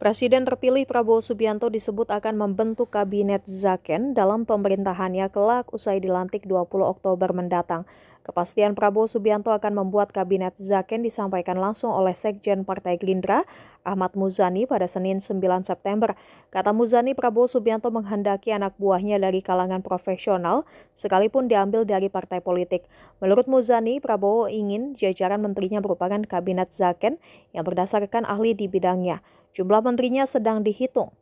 Presiden terpilih Prabowo Subianto disebut akan membentuk kabinet Zaken dalam pemerintahannya kelak usai dilantik 20 Oktober mendatang. Kepastian Prabowo Subianto akan membuat kabinet Zaken disampaikan langsung oleh Sekjen Partai Gerindra, Ahmad Muzani pada Senin 9 September. Kata Muzani, Prabowo Subianto menghendaki anak buahnya dari kalangan profesional, sekalipun diambil dari partai politik. Menurut Muzani, Prabowo ingin jajaran menterinya merupakan kabinet Zaken yang berdasarkan ahli di bidangnya. Jumlah menterinya sedang dihitung.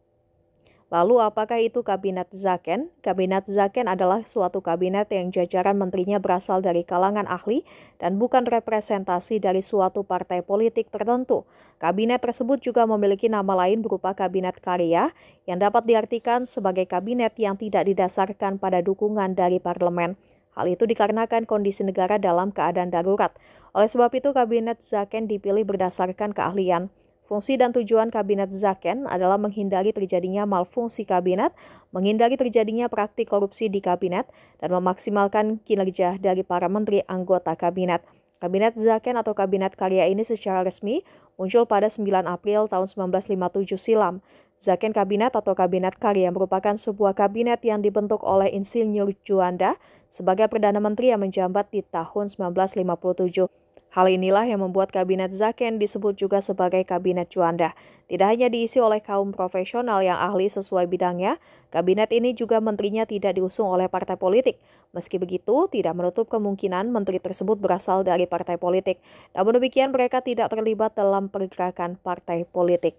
Lalu apakah itu Kabinet Zaken? Kabinet Zaken adalah suatu kabinet yang jajaran menterinya berasal dari kalangan ahli dan bukan representasi dari suatu partai politik tertentu. Kabinet tersebut juga memiliki nama lain berupa Kabinet Karya yang dapat diartikan sebagai kabinet yang tidak didasarkan pada dukungan dari parlemen. Hal itu dikarenakan kondisi negara dalam keadaan darurat. Oleh sebab itu, Kabinet Zaken dipilih berdasarkan keahlian. Fungsi dan tujuan kabinet Zaken adalah menghindari terjadinya malfungsi kabinet, menghindari terjadinya praktik korupsi di kabinet, dan memaksimalkan kinerja dari para menteri anggota kabinet. Kabinet Zaken atau Kabinet Karya ini secara resmi muncul pada 9 April tahun 1957 silam. Zaken Kabinet atau Kabinet Karya merupakan sebuah kabinet yang dibentuk oleh Insinyur Juanda sebagai Perdana Menteri yang menjabat di tahun 1957. Hal inilah yang membuat Kabinet Zaken disebut juga sebagai Kabinet Juanda. Tidak hanya diisi oleh kaum profesional yang ahli sesuai bidangnya, kabinet ini juga menterinya tidak diusung oleh partai politik. Meski begitu, tidak menutup kemungkinan menteri tersebut berasal dari partai politik. Namun demikian mereka tidak terlibat dalam pergerakan partai politik.